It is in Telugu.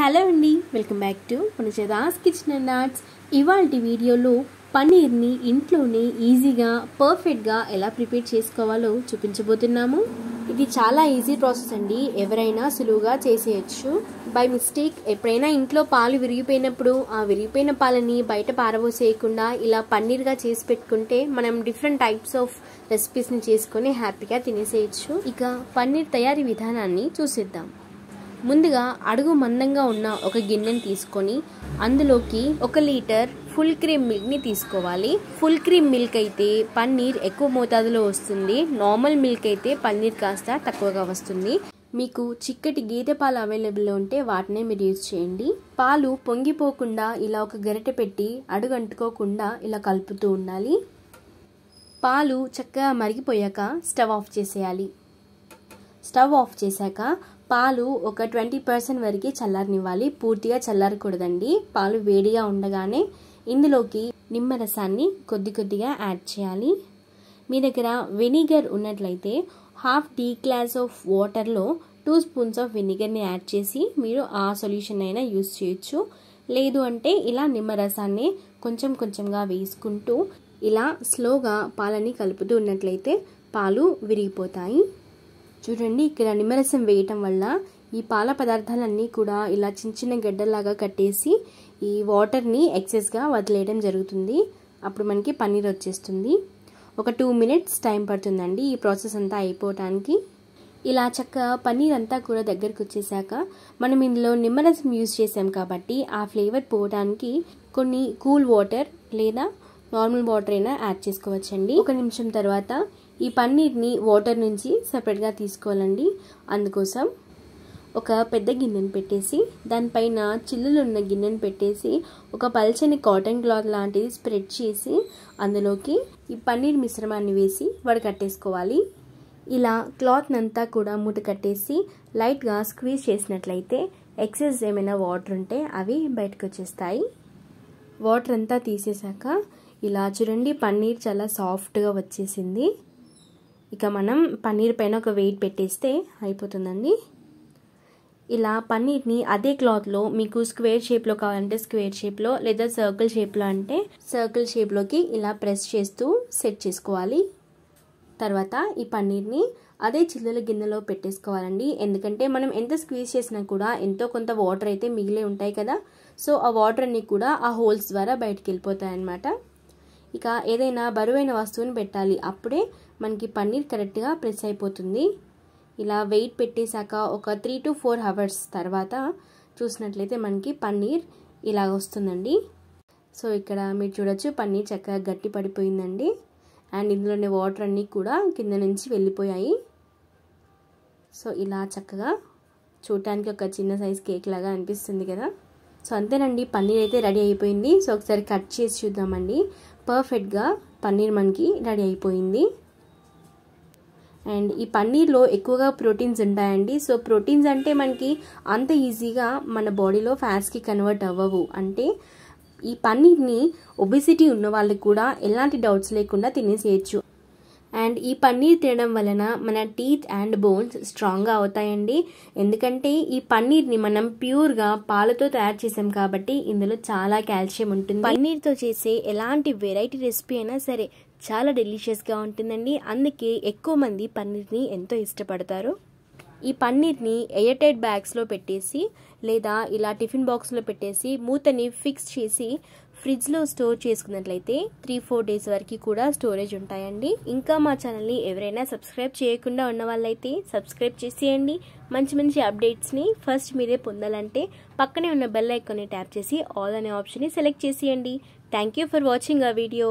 హలో అండి వెల్కమ్ బ్యాక్ టు పునచేదాస్ కిచెన్ అండ్ ఆర్ట్స్ ఇవాళ వీడియోలో పన్నీర్ని ఇంట్లోనే ఈజీగా పర్ఫెక్ట్గా ఎలా ప్రిపేర్ చేసుకోవాలో చూపించబోతున్నాము ఇది చాలా ఈజీ ప్రాసెస్ అండి ఎవరైనా సులువుగా చేసేయచ్చు బై మిస్టేక్ ఎప్పుడైనా ఇంట్లో పాలు విరిగిపోయినప్పుడు ఆ విరిగిపోయిన పాలని బయట పారబోసేయకుండా ఇలా పన్నీర్గా చేసి పెట్టుకుంటే మనం డిఫరెంట్ టైప్స్ ఆఫ్ రెసిపీస్ని చేసుకొని హ్యాపీగా తినేసేయచ్చు ఇక పన్నీర్ తయారీ విధానాన్ని చూసేద్దాం ముందుగా అడుగు మందంగా ఉన్న ఒక గిన్నెని తీసుకొని అందులోకి ఒక లీటర్ ఫుల్ క్రీమ్ మిల్క్ని తీసుకోవాలి ఫుల్ క్రీమ్ మిల్క్ అయితే పన్నీర్ ఎక్కువ మోతాదులో వస్తుంది నార్మల్ మిల్క్ అయితే పన్నీర్ కాస్త తక్కువగా వస్తుంది మీకు చిక్కటి గేదె పాలు అవైలబుల్లో ఉంటే వాటినే మీరు యూజ్ చేయండి పాలు పొంగిపోకుండా ఇలా ఒక గరిట పెట్టి అడుగు అంటుకోకుండా ఇలా కలుపుతూ ఉండాలి పాలు చక్కగా మరిగిపోయాక స్టవ్ ఆఫ్ చేసేయాలి స్టవ్ ఆఫ్ చేశాక పాలు ఒక ట్వంటీ పర్సెంట్ వరకు చల్లారనివ్వాలి పూర్తిగా చల్లారకూడదండి పాలు వేడిగా ఉండగానే ఇందులోకి నిమ్మరసాన్ని కొద్ది కొద్దిగా యాడ్ చేయాలి మీ దగ్గర వెనిగర్ ఉన్నట్లయితే హాఫ్ టీ గ్లాస్ ఆఫ్ వాటర్లో టూ స్పూన్స్ ఆఫ్ వెనిగర్ని యాడ్ చేసి మీరు ఆ సొల్యూషన్ అయినా యూస్ చేయొచ్చు లేదు అంటే ఇలా నిమ్మరసాన్ని కొంచెం కొంచెంగా వేసుకుంటూ ఇలా స్లోగా పాలని కలుపుతూ ఉన్నట్లయితే పాలు విరిగిపోతాయి చూడండి ఇక్కడ నిమ్మరసం వేయటం వల్ల ఈ పాల పదార్థాలన్నీ కూడా ఇలా చిన్న చిన్న గడ్డల్లాగా కట్టేసి ఈ వాటర్ని ఎక్సెస్గా వదిలేయడం జరుగుతుంది అప్పుడు మనకి పన్నీర్ వచ్చేస్తుంది ఒక టూ మినిట్స్ టైం పడుతుందండి ఈ ప్రాసెస్ అంతా అయిపోవటానికి ఇలా చక్క పన్నీర్ అంతా కూడా దగ్గరికి వచ్చేసాక మనం ఇందులో నిమ్మరసం యూజ్ చేసాం కాబట్టి ఆ ఫ్లేవర్ పోవడానికి కొన్ని కూల్ వాటర్ లేదా నార్మల్ వాటర్ అయినా యాడ్ చేసుకోవచ్చండి ఒక నిమిషం తర్వాత ఈ పన్నీర్ని వాటర్ నుంచి సపరేట్గా తీసుకోవాలండి అందుకోసం ఒక పెద్ద గిన్నెను పెట్టేసి దానిపైన చిల్లులు ఉన్న గిన్నెను పెట్టేసి ఒక పల్చని కాటన్ క్లాత్ లాంటిది స్ప్రెడ్ చేసి అందులోకి ఈ పన్నీర్ మిశ్రమాన్ని వేసి కట్టేసుకోవాలి ఇలా క్లాత్ అంతా కూడా మూట కట్టేసి లైట్గా స్క్వీజ్ చేసినట్లయితే ఎక్సెస్ ఏమైనా వాటర్ ఉంటే అవి బయటకు వచ్చేస్తాయి వాటర్ అంతా తీసేశాక ఇలా చూడండి పన్నీర్ చాలా సాఫ్ట్గా వచ్చేసింది ఇక మనం పన్నీర్ పైన ఒక వెయిట్ పెట్టేస్తే అయిపోతుందండి ఇలా పన్నీర్ని అదే క్లాత్లో మీకు స్క్వేర్ షేప్లో కావాలంటే స్క్వేర్ షేప్లో లేదా సర్కిల్ షేప్లో అంటే సర్కిల్ షేప్లోకి ఇలా ప్రెస్ చేస్తూ సెట్ చేసుకోవాలి తర్వాత ఈ పన్నీర్ని అదే చిల్లుల గిన్నెలో పెట్టేసుకోవాలండి ఎందుకంటే మనం ఎంత స్క్వీజ్ చేసినా కూడా ఎంతో కొంత వాటర్ అయితే మిగిలే ఉంటాయి కదా సో ఆ వాటర్ అన్నీ కూడా ఆ హోల్స్ ద్వారా బయటకు వెళ్ళిపోతాయి అన్నమాట ఇక ఏదైనా బరువైన వస్తువుని పెట్టాలి అప్పుడే మనకి పన్నీర్ కరెక్ట్గా ప్రెస్ అయిపోతుంది ఇలా వెయిట్ పెట్టేశాక ఒక త్రీ టు ఫోర్ అవర్స్ తర్వాత చూసినట్లయితే మనకి పన్నీర్ ఇలా వస్తుందండి సో ఇక్కడ మీరు చూడొచ్చు పన్నీర్ చక్కగా గట్టి పడిపోయిందండి అండ్ ఇందులోనే వాటర్ అన్నీ కూడా కింద నుంచి వెళ్ళిపోయాయి సో ఇలా చక్కగా చూడటానికి ఒక చిన్న సైజ్ కేక్ లాగా అనిపిస్తుంది కదా సో అంతేనండి పన్నీర్ అయితే రెడీ అయిపోయింది సో ఒకసారి కట్ చేసి చూద్దామండి పర్ఫెక్ట్గా పన్నీర్ మనకి రెడీ అయిపోయింది అండ్ ఈ పన్నీర్లో ఎక్కువగా ప్రోటీన్స్ ఉంటాయండి సో ప్రోటీన్స్ అంటే మనకి అంత ఈజీగా మన బాడీలో ఫ్యాట్స్కి కన్వర్ట్ అవ్వవు అంటే ఈ పన్నీర్ని ఒబిసిటీ ఉన్న వాళ్ళకి కూడా ఎలాంటి డౌట్స్ లేకుండా తినేసేయచ్చు అండ్ ఈ పన్నీర్ తినడం వలన మన టీత్ అండ్ బోన్స్ స్ట్రాంగ్గా అవుతాయండి ఎందుకంటే ఈ పన్నీర్ని మనం ప్యూర్గా పాలతో తయారు చేసాం కాబట్టి ఇందులో చాలా కాల్షియం ఉంటుంది పన్నీర్తో చేసే ఎలాంటి వెరైటీ రెసిపీ అయినా సరే చాలా డెలిషియస్గా ఉంటుందండి అందుకే ఎక్కువ మంది పన్నీర్ని ఎంతో ఇష్టపడతారు ఈ పన్నీర్ని ఎయర్టైట్ బ్యాగ్స్లో పెట్టేసి లేదా ఇలా టిఫిన్ బాక్స్లో పెట్టేసి మూతని ఫిక్స్ చేసి ఫ్రిడ్జ్లో స్టోర్ చేసుకున్నట్లయితే త్రీ ఫోర్ డేస్ వరకు కూడా స్టోరేజ్ ఉంటాయండి ఇంకా మా ఛానల్ని ఎవరైనా సబ్స్క్రైబ్ చేయకుండా ఉన్న వాళ్ళైతే సబ్స్క్రైబ్ చేసేయండి మంచి మంచి అప్డేట్స్ని ఫస్ట్ మీరే పొందాలంటే పక్కనే ఉన్న బెల్ ఐకాన్ని ట్యాప్ చేసి ఆల్ అనే ఆప్షన్ని సెలెక్ట్ చేసేయండి thank for watching a video